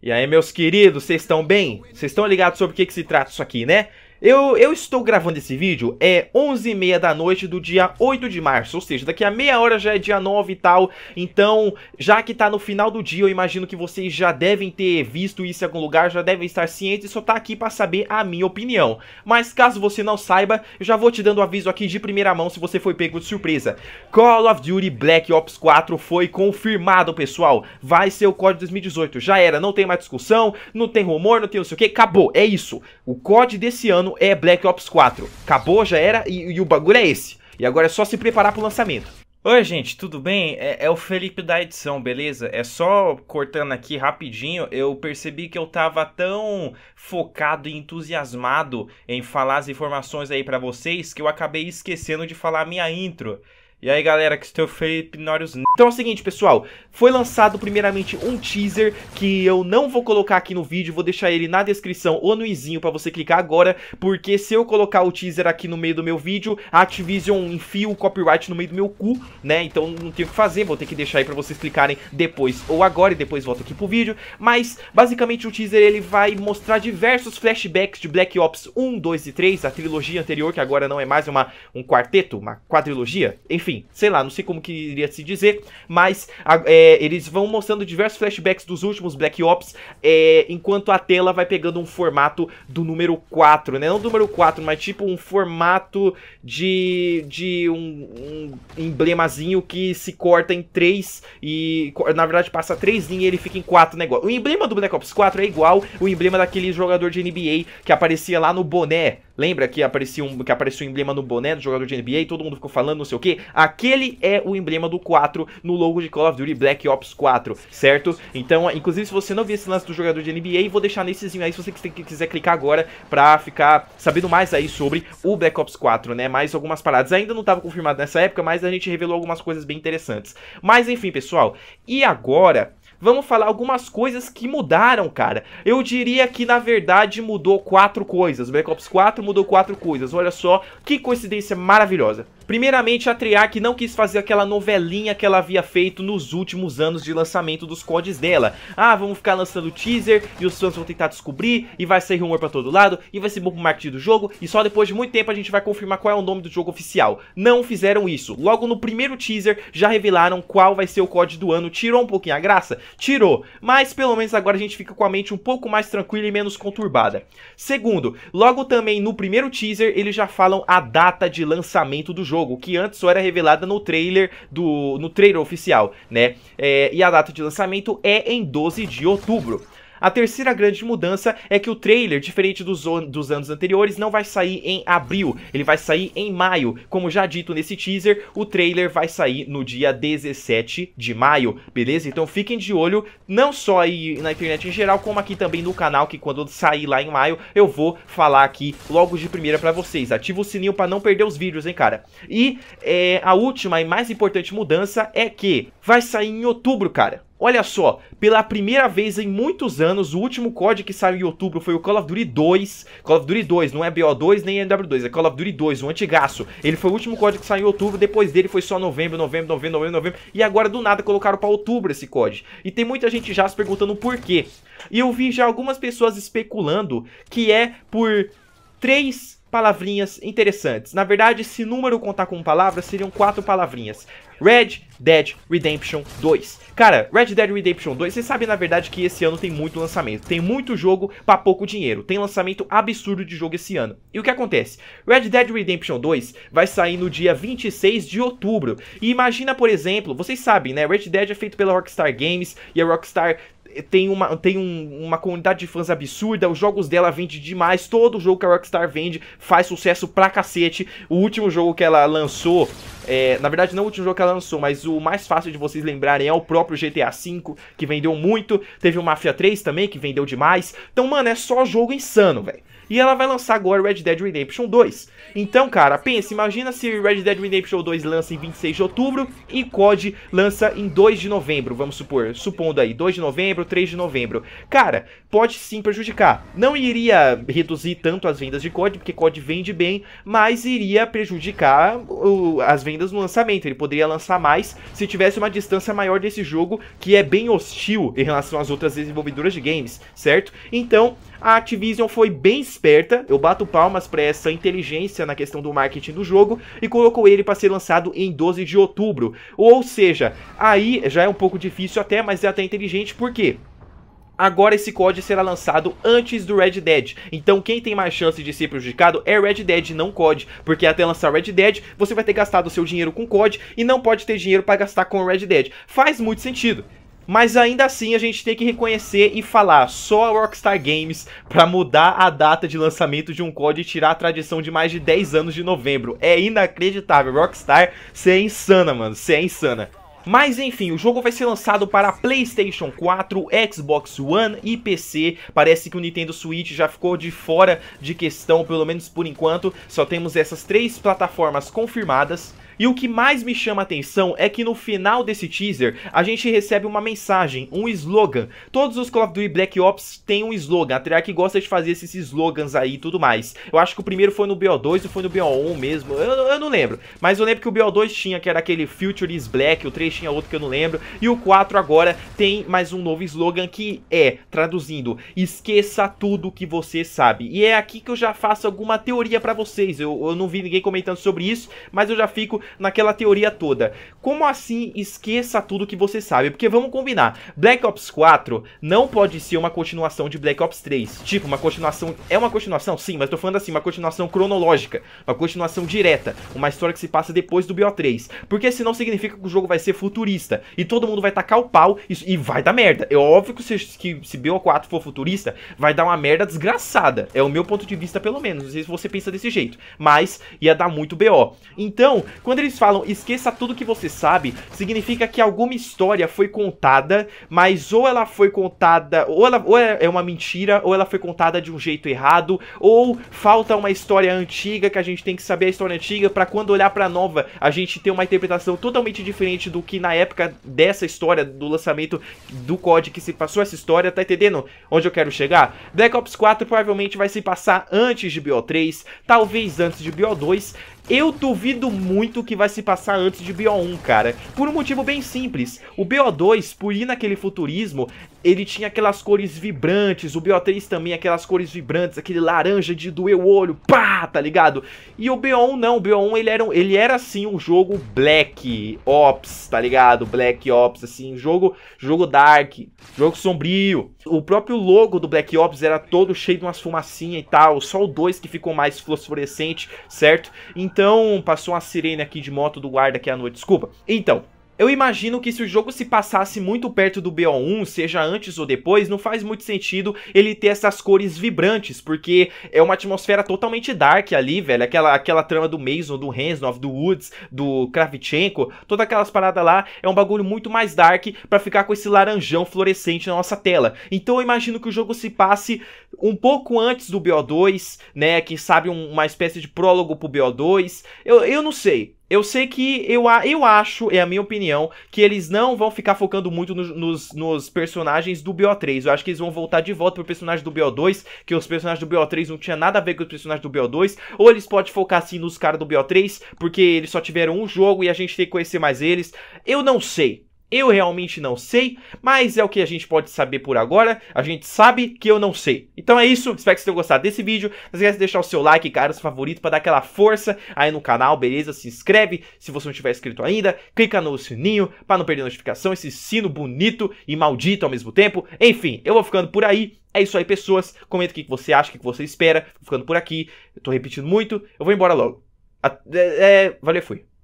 E aí, meus queridos, vocês estão bem? Vocês estão ligados sobre o que, que se trata isso aqui, né? Eu, eu estou gravando esse vídeo, é 11h30 da noite do dia 8 de março, ou seja, daqui a meia hora já é dia 9 e tal, então, já que tá no final do dia, eu imagino que vocês já devem ter visto isso em algum lugar, já devem estar cientes, só tá aqui para saber a minha opinião. Mas caso você não saiba, eu já vou te dando aviso aqui de primeira mão se você foi pego de surpresa. Call of Duty Black Ops 4 foi confirmado, pessoal, vai ser o código 2018, já era, não tem mais discussão, não tem rumor, não tem não sei o que, acabou, é isso. O código desse ano ano é Black Ops 4. Acabou, já era, e, e o bagulho é esse. E agora é só se preparar pro lançamento. Oi, gente, tudo bem? É, é, o Felipe da edição, beleza? É só cortando aqui rapidinho, eu percebi que eu tava tão focado e entusiasmado em falar as informações aí para vocês que eu acabei esquecendo de falar a minha intro. E aí galera, que estou Felipe Norius Então é o seguinte pessoal, foi lançado primeiramente um teaser que eu não vou colocar aqui no vídeo, vou deixar ele na descrição ou no izinho para você clicar agora Porque se eu colocar o teaser aqui no meio do meu vídeo, a Activision enfia o copyright no meio do meu cu, né Então não tenho o que fazer, vou ter que deixar aí para vocês clicarem depois ou agora e depois volto aqui pro vídeo Mas basicamente o teaser ele vai mostrar diversos flashbacks de Black Ops 1, 2 e 3, a trilogia anterior que agora não é mais uma, um quarteto, uma quadrilogia Enfim enfim, sei lá, não sei como que iria se dizer, mas é, eles vão mostrando diversos flashbacks dos últimos Black Ops, é, enquanto a tela vai pegando um formato do número 4, né? Não do número 4, mas tipo um formato de, de um, um emblemazinho que se corta em 3 e, na verdade, passa 3 linhas e ele fica em 4 negócio. O emblema do Black Ops 4 é igual o emblema daquele jogador de NBA que aparecia lá no boné Lembra que apareceu um, que apareceu um emblema no boné do jogador de NBA, e todo mundo ficou falando não sei o que? Aquele é o emblema do 4 no logo de Call of Duty Black Ops 4, certo? Então, ah, inclusive, se você não viu esse lance do jogador de NBA, vou deixar nessezinho aí se você quiser clicar agora pra ficar sabendo mais aí sobre o Black Ops 4, né? Mais algumas paradas. Ainda não estava confirmado nessa época, mas a gente revelou algumas coisas bem interessantes. Mas enfim, pessoal, e agora vamos falar algumas coisas que mudaram, cara. Eu diria que, na verdade, mudou quatro coisas. Black Ops 4 mudou quatro coisas. Olha só, que coincidência maravilhosa. Primeiramente, a Treyarch não quis fazer aquela novelinha que ela havia feito nos últimos anos de lançamento dos CODs dela. Ah, vamos ficar lançando teaser e os fãs vão tentar descobrir e vai sair rumor pra todo lado e vai ser bom pro marketing do jogo e só depois de muito tempo a gente vai confirmar qual é o nome do jogo oficial. Não fizeram isso. Logo no primeiro teaser já revelaram qual vai ser o COD do ano. Tirou um pouquinho a graça? Tirou. Mas pelo menos agora a gente fica com a mente um pouco mais tranquila e menos conturbada. Segundo, logo também no primeiro teaser eles já falam a data de lançamento do jogo jogo que antes só era revelada no trailer do no trailer oficial, né? É, e a data de lançamento é em 12 de outubro. A terceira grande mudança é que o trailer, diferente dos, dos anos anteriores, não vai sair em abril, ele vai sair em maio. Como já dito nesse teaser, o trailer vai sair no dia 17 de maio, beleza? Então fiquem de olho, não só aí na internet em geral, como aqui também no canal, que quando sair lá em maio, eu vou falar aqui logo de primeira pra vocês. Ativa o sininho pra não perder os vídeos, hein, cara? E é, a última e mais importante mudança é que vai sair em outubro, cara. Olha só, pela primeira vez em muitos anos, o último COD que saiu em outubro foi o Call of Duty 2. Call of Duty 2, não é BO2 nem NW2, é Call of Duty 2, um antigaço. Ele foi o último COD que saiu em outubro, depois dele foi só novembro, novembro, novembro, novembro, novembro. E agora do nada colocaram pra outubro esse COD. E tem muita gente já se perguntando por quê. E eu vi já algumas pessoas especulando que é por três palavrinhas interessantes. Na verdade, se número contar com palavras, seriam quatro palavrinhas. Red Dead Redemption 2. Cara, Red Dead Redemption 2, vocês sabem na verdade que esse ano tem muito lançamento. Tem muito jogo pra pouco dinheiro. Tem lançamento absurdo de jogo esse ano. E o que acontece? Red Dead Redemption 2 vai sair no dia 26 de outubro. E imagina, por exemplo, vocês sabem, né? Red Dead é feito pela Rockstar Games e a Rockstar tem uma, tem um, uma comunidade de fãs absurda, os jogos dela vendem demais, todo jogo que a Rockstar vende faz sucesso pra cacete. O último jogo que ela lançou, é, na verdade não o último jogo que ela lançou, mas o mais fácil de vocês lembrarem é o próprio GTA V, que vendeu muito. Teve o Mafia 3 também, que vendeu demais. Então, mano, é só jogo insano, velho. E ela vai lançar agora Red Dead Redemption 2. Então, cara, pensa, imagina se Red Dead Redemption 2 lança em 26 de outubro e COD lança em 2 de novembro, vamos supor, supondo aí, 2 de novembro, novembro, 3 de novembro. Cara, pode sim prejudicar. Não iria reduzir tanto as vendas de COD, porque COD vende bem, mas iria prejudicar o, as vendas no lançamento. Ele poderia lançar mais se tivesse uma distância maior desse jogo, que é bem hostil em relação às outras desenvolvedoras de games, certo? Então, a Activision foi bem esperta, eu bato palmas para essa inteligência na questão do marketing do jogo e colocou ele para ser lançado em 12 de outubro. Ou seja, aí já é um pouco difícil até, mas é até inteligente porque Agora esse COD será lançado antes do Red Dead, então quem tem mais chance de ser prejudicado é Red Dead, não COD, porque até lançar Red Dead, você vai ter gastado seu dinheiro com COD e não pode ter dinheiro para gastar com Red Dead. Faz muito sentido. Mas ainda assim a gente tem que reconhecer e falar, só a Rockstar Games para mudar a data de lançamento de um COD e tirar a tradição de mais de 10 anos de novembro. É inacreditável, Rockstar, você é insana, mano, você é insana. Mas enfim, o jogo vai ser lançado para Playstation 4, Xbox One e PC. Parece que o Nintendo Switch já ficou de fora de questão, pelo menos por enquanto. Só temos essas três plataformas confirmadas. E o que mais me chama a atenção é que no final desse teaser a gente recebe uma mensagem, um slogan. Todos os Call of Duty Black Ops têm um slogan. A Treyarch gosta de fazer esses slogans aí e tudo mais. Eu acho que o primeiro foi no BO2 ou foi no BO1 mesmo. Eu, eu, não lembro. Mas eu lembro que o BO2 tinha, que era aquele Future is Black, o 3 tinha outro que eu não lembro. E o 4 agora tem mais um novo slogan que é, traduzindo, esqueça tudo que você sabe. E é aqui que eu já faço alguma teoria para vocês. Eu, eu não vi ninguém comentando sobre isso, mas eu já fico naquela teoria toda. Como assim esqueça tudo que você sabe? Porque vamos combinar, Black Ops 4 não pode ser uma continuação de Black Ops 3. Tipo, uma continuação... É uma continuação? Sim, mas tô falando assim, uma continuação cronológica. Uma continuação direta. Uma história que se passa depois do BO3. Porque senão significa que o jogo vai ser futurista. E todo mundo vai tacar o pau e, e vai dar merda. É óbvio que se, que se BO4 for futurista, vai dar uma merda desgraçada. É o meu ponto de vista, pelo menos. Não sei se você pensa desse jeito. Mas ia dar muito BO. Então, quando quando eles falam esqueça tudo que você sabe, significa que alguma história foi contada, mas ou ela foi contada, ou ela ou é, é uma mentira, ou ela foi contada de um jeito errado, ou falta uma história antiga que a gente tem que saber a história antiga para quando olhar para nova, a gente ter uma interpretação totalmente diferente do que na época dessa história do lançamento do COD que se passou essa história, tá entendendo onde eu quero chegar? Black Ops 4 provavelmente vai se passar antes de BO3, talvez antes de BO2 eu duvido muito que vai se passar antes de BO1, cara. Por um motivo bem simples. O BO2, por ir naquele futurismo, ele tinha aquelas cores vibrantes, o BO3 também, aquelas cores vibrantes, aquele laranja de doer o olho, pá, tá ligado? E o BO1 não, o BO1 ele era, ele era assim, um jogo Black Ops, tá ligado? Black Ops, assim, jogo, jogo dark, jogo sombrio. O próprio logo do Black Ops era todo cheio de umas fumacinhas e tal, só o 2 que ficou mais fluorescente, certo? Então, passou uma sirene aqui de moto do guarda aqui à noite, desculpa. Então, eu imagino que se o jogo se passasse muito perto do BO1, seja antes ou depois, não faz muito sentido ele ter essas cores vibrantes, porque é uma atmosfera totalmente dark ali, velho. Aquela, aquela trama do Mason, do Hensnov, do Woods, do Kravchenko, todas aquelas paradas lá, é um bagulho muito mais dark para ficar com esse laranjão fluorescente na nossa tela. Então eu imagino que o jogo se passe um pouco antes do BO2, né? Quem sabe um, uma espécie de prólogo pro BO2. Eu, eu não sei. Eu sei que eu, eu acho, é a minha opinião, que eles não vão ficar focando muito no, nos, nos, personagens do BO3. Eu acho que eles vão voltar de volta pro personagem do BO2, que os personagens do BO3 não tinha nada a ver com os personagens do BO2. Ou eles podem focar assim nos caras do BO3, porque eles só tiveram um jogo e a gente tem que conhecer mais eles. Eu não sei. Eu realmente não sei, mas é o que a gente pode saber por agora. A gente sabe que eu não sei. Então é isso, espero que vocês tenham gostado desse vídeo. Não esquece de deixar o seu like, cara, os favoritos para dar aquela força aí no canal, beleza? Se inscreve se você não tiver inscrito ainda. Clica no sininho para não perder notificação, esse sino bonito e maldito ao mesmo tempo. Enfim, eu vou ficando por aí. É isso aí, pessoas. Comenta o que você acha, o que você espera. Vou ficando por aqui. Eu tô repetindo muito. Eu vou embora logo. É, é, valeu, fui.